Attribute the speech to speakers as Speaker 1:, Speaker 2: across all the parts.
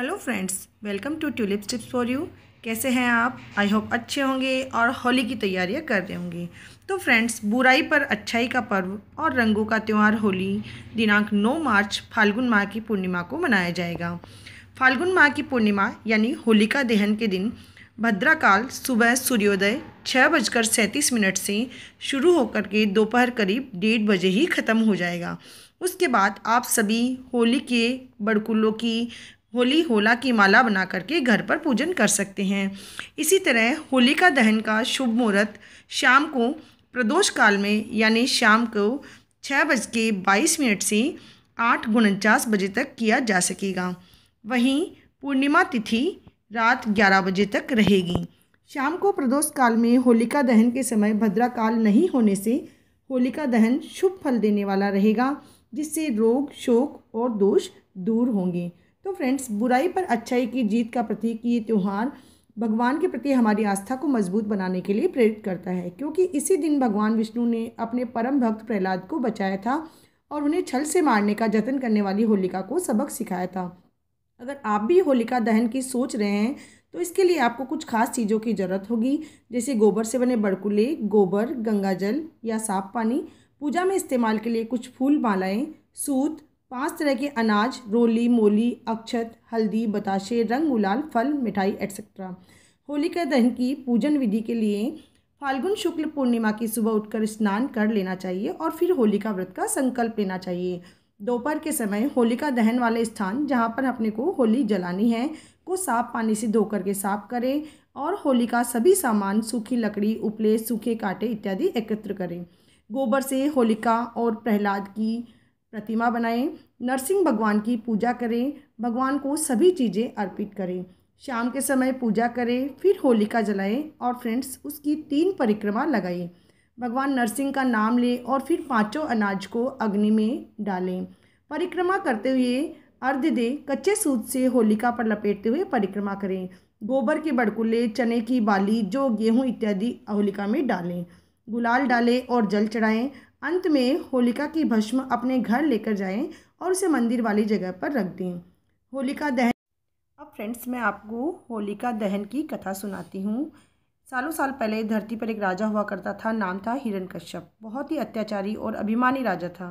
Speaker 1: hello friends welcome to Tulip Tips for you कैसे हैं आप आई होप अच्छे होंगे और होली की तैयारियां कर रहे होंगे तो फ्रेंड्स बुराई पर अच्छाई का पर्व और रंगों का त्यौहार होली दिनांक 9 मार्च फाल्गुन माह की पूर्णिमा को मनाया जाएगा फाल्गुन माह की पूर्णिमा यानी होलिका दहन के दिन भद्राकाल सुबह सूर्योदय छः बजकर सैंतीस मिनट से शुरू होकर के दोपहर करीब डेढ़ बजे ही ख़त्म हो जाएगा उसके बाद आप सभी होली के बड़कुल्लों की होली होला की माला बना करके घर पर पूजन कर सकते हैं इसी तरह होलिका दहन का शुभ मुहूर्त शाम को प्रदोष काल में यानी शाम को छः बज के बाईस मिनट से आठ उनचास बजे तक किया जा सकेगा वहीं पूर्णिमा तिथि रात ग्यारह बजे तक रहेगी शाम को प्रदोष काल में होलिका दहन के समय भद्रा काल नहीं होने से होलिका दहन शुभ फल देने वाला रहेगा जिससे रोग शोक और दोष दूर होंगे तो फ्रेंड्स बुराई पर अच्छाई की जीत का प्रतीक ये त्यौहार भगवान के प्रति हमारी आस्था को मजबूत बनाने के लिए प्रेरित करता है क्योंकि इसी दिन भगवान विष्णु ने अपने परम भक्त प्रहलाद को बचाया था और उन्हें छल से मारने का जतन करने वाली होलिका को सबक सिखाया था अगर आप भी होलिका दहन की सोच रहे हैं तो इसके लिए आपको कुछ खास चीज़ों की ज़रूरत होगी जैसे गोबर से बने बड़कुले गोबर गंगाजल या साफ पानी पूजा में इस्तेमाल के लिए कुछ फूल मालाएँ सूत पांच तरह के अनाज रोली मोली अक्षत हल्दी बताशे रंग गुलाल फल मिठाई एट्सेट्रा होलिका दहन की पूजन विधि के लिए फाल्गुन शुक्ल पूर्णिमा की सुबह उठकर स्नान कर लेना चाहिए और फिर होलिका व्रत का संकल्प लेना चाहिए दोपहर के समय होलिका दहन वाले स्थान जहाँ पर अपने को होली जलानी है को साफ पानी से धोकर के साफ करें और होलिका सभी सामान सूखी लकड़ी उपले सूखे कांटे इत्यादि एकत्र करें गोबर से होलिका और प्रहलाद की प्रतिमा बनाएं नरसिंह भगवान की पूजा करें भगवान को सभी चीज़ें अर्पित करें शाम के समय पूजा करें फिर होलिका जलाएं और फ्रेंड्स उसकी तीन परिक्रमा लगाएं भगवान नरसिंह का नाम लें और फिर पांचों अनाज को अग्नि में डालें परिक्रमा करते हुए अर्ध दे कच्चे सूत से होलिका पर लपेटते हुए परिक्रमा करें गोबर के बड़कुल्ले चने की बाली जो गेहूं इत्यादि होलिका में डालें गुलाल डालें और जल चढ़ाएं अंत में होलिका की भस्म अपने घर लेकर जाएं और उसे मंदिर वाली जगह पर रख दें होलिका दहन अब फ्रेंड्स मैं आपको होलिका दहन की कथा सुनाती हूँ सालों साल पहले धरती पर एक राजा हुआ करता था नाम था कश्यप बहुत ही अत्याचारी और अभिमानी राजा था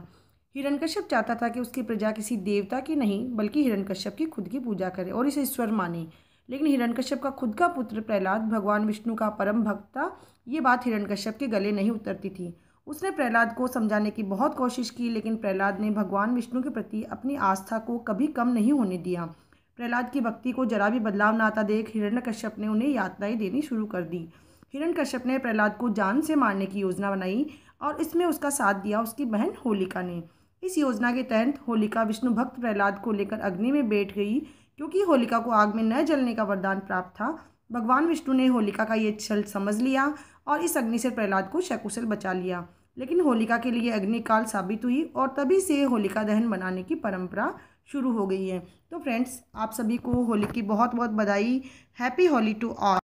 Speaker 1: कश्यप चाहता था कि उसकी प्रजा किसी देवता की नहीं बल्कि कश्यप की खुद की पूजा करे और इसे ईश्वर माने लेकिन कश्यप का खुद का पुत्र प्रहलाद भगवान विष्णु का परम भक्त था ये बात कश्यप के गले नहीं उतरती थी उसने प्रहलाद को समझाने की बहुत कोशिश की लेकिन प्रहलाद ने भगवान विष्णु के प्रति अपनी आस्था को कभी कम नहीं होने दिया प्रहलाद की भक्ति को जरा भी बदलाव न आता देख कश्यप ने उन्हें यातनाएं देनी शुरू कर दी कश्यप ने प्रहलाद को जान से मारने की योजना बनाई और इसमें उसका साथ दिया उसकी बहन होलिका ने इस योजना के तहत होलिका विष्णु भक्त प्रहलाद को लेकर अग्नि में बैठ गई क्योंकि होलिका को आग में न जलने का वरदान प्राप्त था भगवान विष्णु ने होलिका का ये छल समझ लिया और इस अग्नि से प्रहलाद को शकुशल बचा लिया लेकिन होलिका के लिए अग्निकाल साबित हुई और तभी से होलिका दहन बनाने की परंपरा शुरू हो गई है तो फ्रेंड्स आप सभी को होली की बहुत बहुत बधाई हैप्पी होली टू ऑल